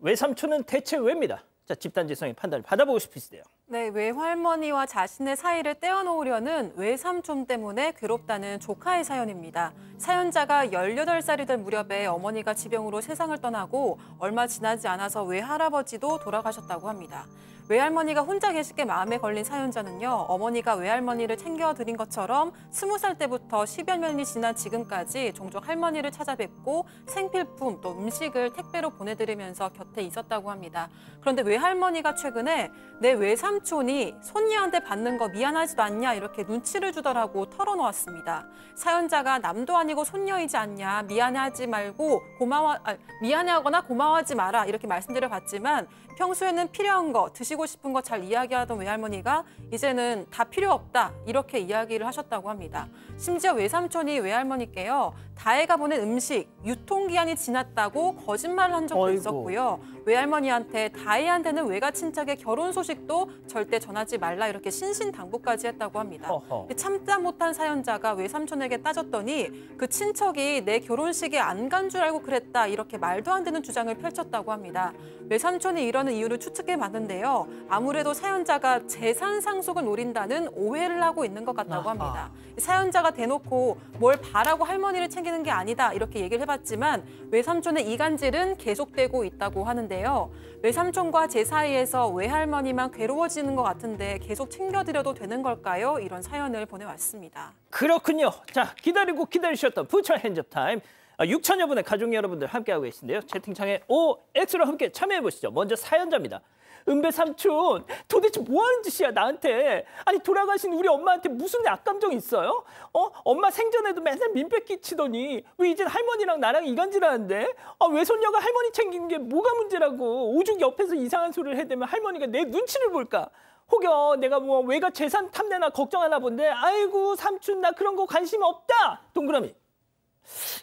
외삼촌은 대체 왜입니다. 자, 집단지성의 판단을 받아보고 싶으시대요. 네, 외할머니와 자신의 사이를 떼어놓으려는 외삼촌 때문에 괴롭다는 조카의 사연입니다. 사연자가 18살이 될 무렵에 어머니가 지병으로 세상을 떠나고 얼마 지나지 않아서 외할아버지도 돌아가셨다고 합니다. 외할머니가 혼자 계실 게 마음에 걸린 사연자는요. 어머니가 외할머니를 챙겨드린 것처럼 스무 살 때부터 십여 년이 지난 지금까지 종종 할머니를 찾아뵙고 생필품 또 음식을 택배로 보내드리면서 곁에 있었다고 합니다. 그런데 외할머니가 최근에 내 외삼촌이 손녀한테 받는 거 미안하지도 않냐 이렇게 눈치를 주더라고 털어놓았습니다. 사연자가 남도 아니고 손녀이지 않냐 미안해하지 말고 고마워 아, 미안해하거나 고마워하지 마라 이렇게 말씀드려봤지만 평소에는 필요한 거 드시고 가지고 싶은 거 잘 이야기하던 외할머니가 이제는 다 필요 없다 이렇게 이야기를 하셨다고 합니다. 심지어 외삼촌이 외할머니께요. 다혜가 보낸 음식 유통기한이 지났다고 거짓말을 한 적도 어이구. 있었고요. 외할머니한테 다혜한테는 외가 친척의 결혼 소식도 절대 전하지 말라 이렇게 신신당부까지 했다고 합니다. 어허. 그 참다 못한 사연자가 외삼촌에게 따졌더니 그 친척이 내 결혼식에 안 간 줄 알고 그랬다 이렇게 말도 안 되는 주장을 펼쳤다고 합니다. 외삼촌이 이러는 이유를 추측해 봤는데요. 아무래도 사연자가 재산 상속을 노린다는 오해를 하고 있는 것 같다고 합니다. 사연자가 대놓고 뭘 바라고 할머니를 챙기는 게 아니다 이렇게 얘기를 해봤지만 외삼촌의 이간질은 계속되고 있다고 하는데요. 외삼촌과 제 사이에서 외할머니만 괴로워지는 것 같은데 계속 챙겨드려도 되는 걸까요? 이런 사연을 보내왔습니다. 그렇군요. 자 기다리고 기다리셨던 부천 핸즈업 타임 6천여 아, 분의 가족 여러분들 함께하고 계신데요. 채팅창에 OX로 함께 참여해보시죠. 먼저 사연자입니다. 은배 삼촌 도대체 뭐하는 짓이야 나한테 아니 돌아가신 우리 엄마한테 무슨 악감정 있어요? 어 엄마 생전에도 맨날 민폐 끼치더니 왜 이젠 할머니랑 나랑 이간질하는데 아 외손녀가 할머니 챙긴게 뭐가 문제라고 오죽 옆에서 이상한 소리를 해대면 할머니가 내 눈치를 볼까 혹여 내가 뭐 외가 재산 탐내나 걱정하나 본데 아이고 삼촌 나 그런 거 관심 없다 동그라미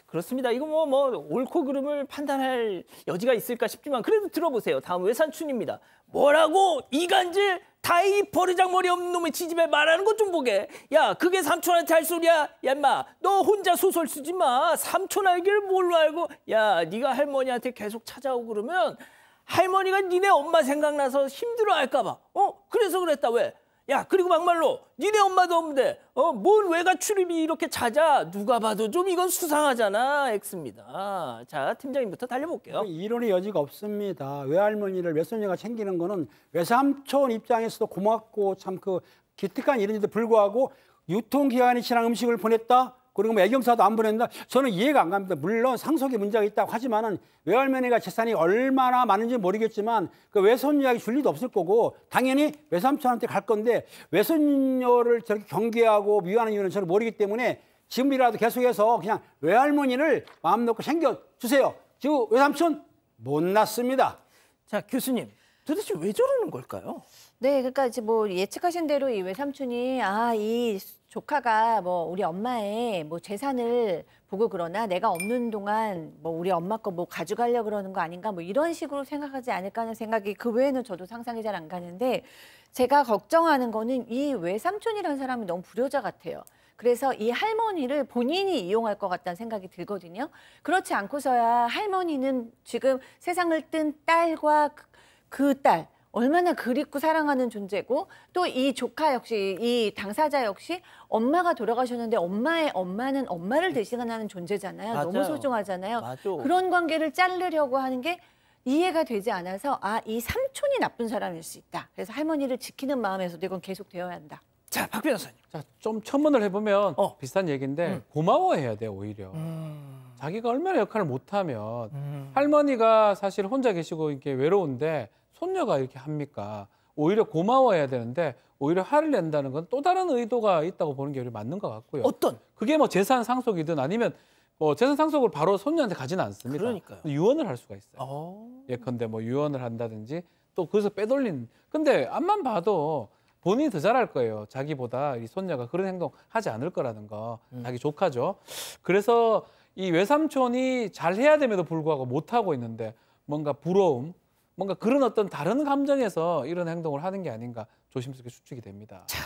그렇습니다. 이거 뭐, 뭐, 옳고 그름을 판단할 여지가 있을까 싶지만, 그래도 들어보세요. 다음 외산춘입니다. 뭐라고? 이간질? 다이 버르장 머리 없는 놈의 지집에 말하는 것 좀 보게. 야, 그게 삼촌한테 할 소리야? 야, 인마, 너 혼자 소설 쓰지 마. 삼촌 알기를 뭘로 알고. 야, 네가 할머니한테 계속 찾아오고 그러면 할머니가 니네 엄마 생각나서 힘들어 할까봐. 어? 그래서 그랬다. 왜? 야 그리고 막말로 니네 엄마도 없는데 어, 뭔 외가 출입이 이렇게 잦아 누가 봐도 좀 이건 수상하잖아 X입니다. 자 팀장님부터 달려볼게요. 이론의 여지가 없습니다. 외할머니를 외손녀가 챙기는 거는 외삼촌 입장에서도 고맙고 참 그 기특한 일인데도 불구하고 유통기한이 지난 음식을 보냈다? 그리고 뭐 애경사도 안 보낸다. 저는 이해가 안 갑니다. 물론 상속의 문제가 있다고 하지만은 외할머니가 재산이 얼마나 많은지 모르겠지만 그 외손녀에게 줄 리도 없을 거고 당연히 외삼촌한테 갈 건데 외손녀를 저렇게 경계하고 미워하는 이유는 저는 모르기 때문에 지금이라도 계속해서 그냥 외할머니를 마음 놓고 챙겨주세요. 지금 외삼촌 못 났습니다. 자, 교수님. 도대체 왜 저러는 걸까요? 네, 그러니까 이제 뭐 예측하신 대로 이 외삼촌이 아, 이 조카가 뭐 우리 엄마의 뭐 재산을 보고 그러나 내가 없는 동안 뭐 우리 엄마 거 뭐 가져가려 그러는 거 아닌가 뭐 이런 식으로 생각하지 않을까 하는 생각이 그 외에는 저도 상상이 잘 안 가는데 제가 걱정하는 거는 이 외삼촌이라는 사람이 너무 불효자 같아요. 그래서 이 할머니를 본인이 이용할 것 같다는 생각이 들거든요. 그렇지 않고서야 할머니는 지금 세상을 뜬 딸과 그 딸, 얼마나 그립고 사랑하는 존재고 또 이 조카 역시 이 당사자 역시 엄마가 돌아가셨는데 엄마의 엄마는 엄마를 대신하는 존재잖아요. 맞아요. 너무 소중하잖아요. 맞아. 그런 관계를 자르려고 하는 게 이해가 되지 않아서 아 이 삼촌이 나쁜 사람일 수 있다. 그래서 할머니를 지키는 마음에서도 이건 계속 되어야 한다. 자, 박 변호사님. 자, 좀 첨언을 해보면 어. 비슷한 얘기인데 음. 고마워해야 돼 오히려. 음. 자기가 얼마나 역할을 못하면 음. 할머니가 사실 혼자 계시고 이렇게 외로운데 손녀가 이렇게 합니까? 오히려 고마워해야 되는데 오히려 화를 낸다는 건 또 다른 의도가 있다고 보는 게 맞는 것 같고요. 어떤? 그게 뭐 재산 상속이든 아니면 뭐 재산 상속을 바로 손녀한테 가지는 않습니다. 그러니까요. 유언을 할 수가 있어요. 오. 어. 예컨대 뭐 유언을 한다든지 또 거기서 빼돌린. 근데 앞만 봐도 본인이 더 잘할 거예요. 자기보다 이 손녀가 그런 행동 하지 않을 거라는 거. 음. 자기 조카죠. 그래서 이 외삼촌이 잘해야 됨에도 불구하고 못하고 있는데 뭔가 부러움, 뭔가 그런 어떤 다른 감정에서 이런 행동을 하는 게 아닌가 조심스럽게 추측이 됩니다. 자,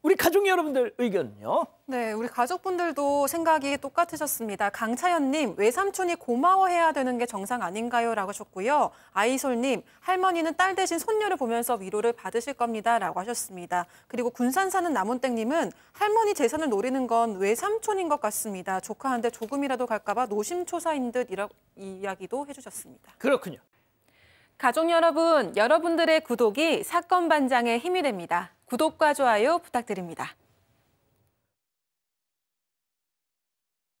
우리 가족 여러분들 의견요 네, 우리 가족분들도 생각이 똑같으셨습니다. 강차연님, 외삼촌이 고마워해야 되는 게 정상 아닌가요? 라고 하셨고요. 아이솔님, 할머니는 딸 대신 손녀를 보면서 위로를 받으실 겁니다. 라고 하셨습니다. 그리고 군산 사는 남원땡님은 할머니 재산을 노리는 건 외삼촌인 것 같습니다. 조카한테 조금이라도 갈까봐 노심초사인 듯 이라, 이야기도 해주셨습니다. 그렇군요. 가족 여러분, 여러분들의 구독이 사건 반장의 힘이 됩니다. 구독과 좋아요 부탁드립니다.